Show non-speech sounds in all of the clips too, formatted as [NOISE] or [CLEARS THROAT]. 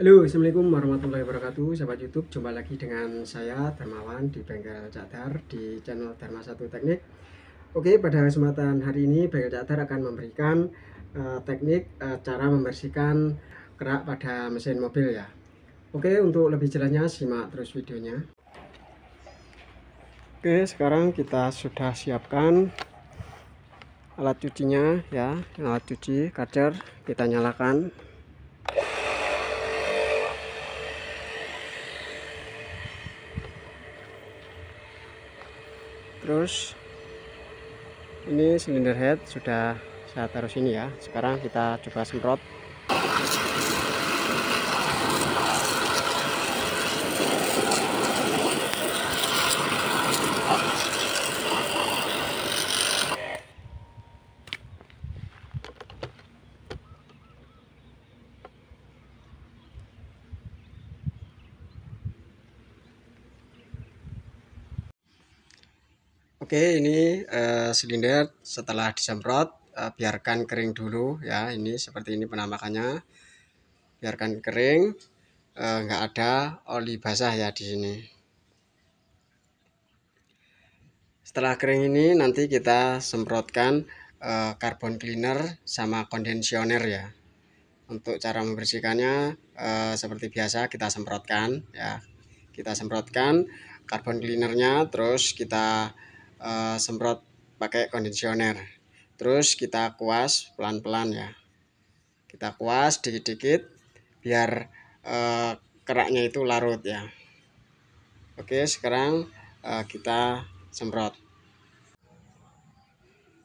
Halo, Assalamualaikum warahmatullahi wabarakatuh Sahabat Youtube, jumpa lagi dengan saya Termawan di Bengkel Cadar Di channel Dharma Satu Teknik Oke, pada kesempatan hari ini Bengkel Cadar akan memberikan uh, teknik uh, cara membersihkan kerak pada mesin mobil ya Oke, untuk lebih jelasnya simak terus videonya Oke, sekarang kita sudah siapkan alat cucinya ya Alat cuci, kacer kita nyalakan terus ini silinder head sudah saya taruh sini ya sekarang kita coba semprot Oke, ini uh, silinder setelah disemprot, uh, biarkan kering dulu ya. Ini seperti ini penampakannya. Biarkan kering, uh, ada oli basah ya di sini. Setelah kering ini nanti kita semprotkan uh, carbon cleaner sama kondensioner ya. Untuk cara membersihkannya uh, seperti biasa kita semprotkan ya. Kita semprotkan carbon cleanernya terus kita Eh, semprot pakai kondisioner terus kita kuas pelan-pelan ya kita kuas dikit-dikit biar uh, keraknya itu larut ya oke sekarang uh, kita semprot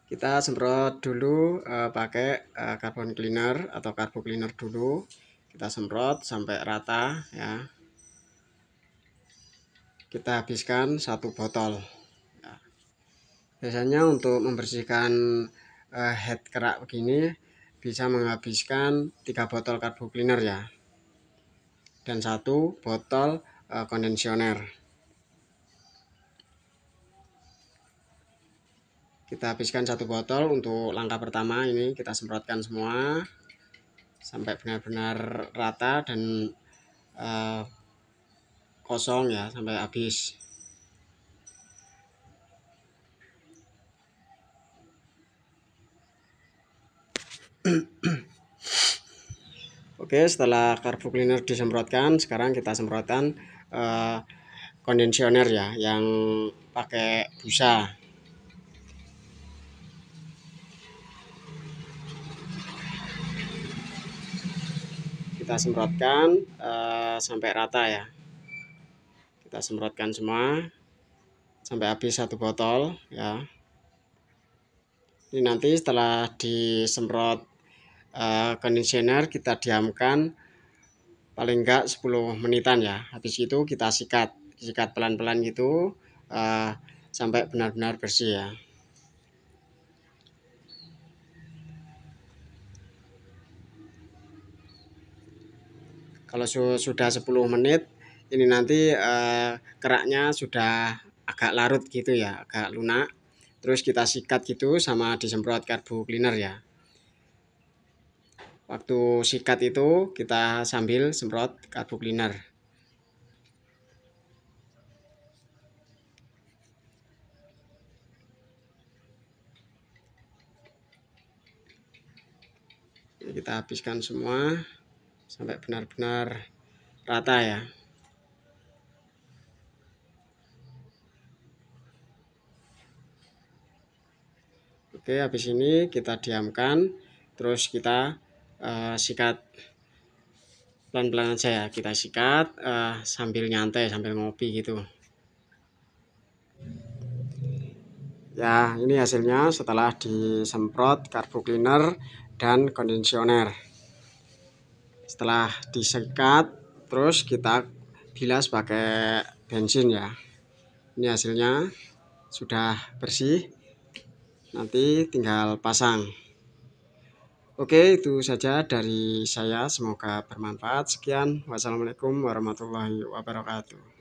kita semprot dulu uh, pakai uh, carbon cleaner atau karbu cleaner dulu kita semprot sampai rata ya kita habiskan satu botol biasanya untuk membersihkan uh, head kerak begini bisa menghabiskan 3 botol karbu cleaner ya dan satu botol uh, eh, kondensioner kita habiskan satu botol untuk langkah pertama ini kita semprotkan semua sampai benar-benar rata dan uh, kosong ya sampai habis [CLEARS THROAT] Oke, setelah karbu cleaner disemprotkan, sekarang kita semprotkan uh, eh, ya, yang pakai busa. Kita semprotkan uh, sampai rata ya. Kita semprotkan semua sampai habis satu botol ya. Ini nanti setelah disemprot kondisioner eh, kita diamkan paling enggak 10 menitan ya habis itu kita sikat sikat pelan-pelan gitu uh, sampai benar-benar bersih ya kalau su sudah 10 menit ini nanti uh, keraknya sudah agak larut gitu ya agak lunak terus kita sikat gitu sama disemprot karbu cleaner ya waktu sikat itu kita sambil semprot karbu cleaner kita habiskan semua sampai benar-benar rata ya Oke habis ini kita diamkan terus kita uh, sikat pelan-pelan aja ya kita sikat uh, sambil nyantai sambil ngopi gitu ya ini hasilnya setelah disemprot karbu cleaner dan kondisioner setelah disikat terus kita bilas pakai bensin ya ini hasilnya sudah bersih nanti tinggal pasang Oke, itu saja dari saya. Semoga bermanfaat. Sekian, wassalamualaikum warahmatullahi wabarakatuh.